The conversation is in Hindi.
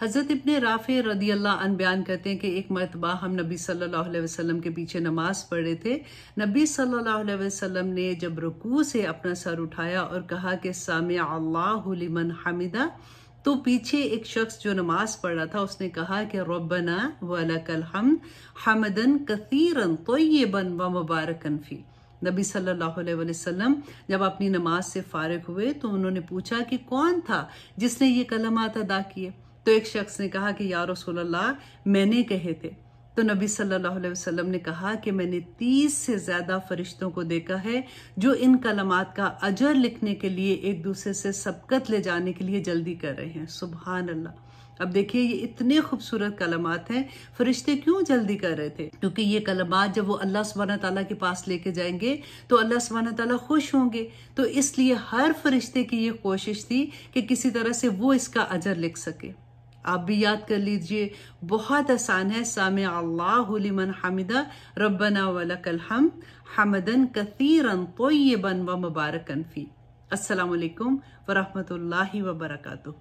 हज़रत इबन राफे रदी अल्लाह अन बयान करते हैं कि एक मरतबा हम नबी सल्लल्लाहु अलैहि वसल्लम के पीछे नमाज पढ़ रहे थे नबी सल्लल्लाहु अलैहि वसल्लम ने जब रुकू से अपना सर उठाया और कहा कि साम अल्लाह लिमन हमिदा तो पीछे एक शख्स जो नमाज पढ़ रहा था उसने कहा कि रबना वलकल हम हमदन तो बन व मुबारकन फी नबी सल्लल्लाहु अलैहि वसल्लम जब अपनी नमाज से फारग हुए तो उन्होंने पूछा कि कौन था जिसने ये कलमात अदा किए तो एक शख्स ने कहा कि या रसोल्ला मैंने कहे थे तो नबी सल्लल्लाहु अलैहि वसल्लम ने कहा कि मैंने तीस से ज़्यादा फरिश्तों को देखा है जो इन कलमात का अजर लिखने के लिए एक दूसरे से सबकत ले जाने के लिए जल्दी कर रहे हैं सुबहान अल्लाह अब देखिए ये इतने खूबसूरत कलमात हैं फरिश्ते क्यों जल्दी कर रहे थे क्योंकि ये कलमात जब वो अल्लाह सुबहाना तला के पास लेके जाएंगे तो अल्लाह सुबहाना तला खुश होंगे तो इसलिए हर फरिश्ते की ये कोशिश थी कि किसी तरह से वो इसका अजर लिख सके आप भी याद कर लीजिए बहुत आसान है साम अल्लाहमन हमिदा रबना वलकल हम हमदन कतीरन बन व मुबारकन फ़ी असलकम वरहमल वरकू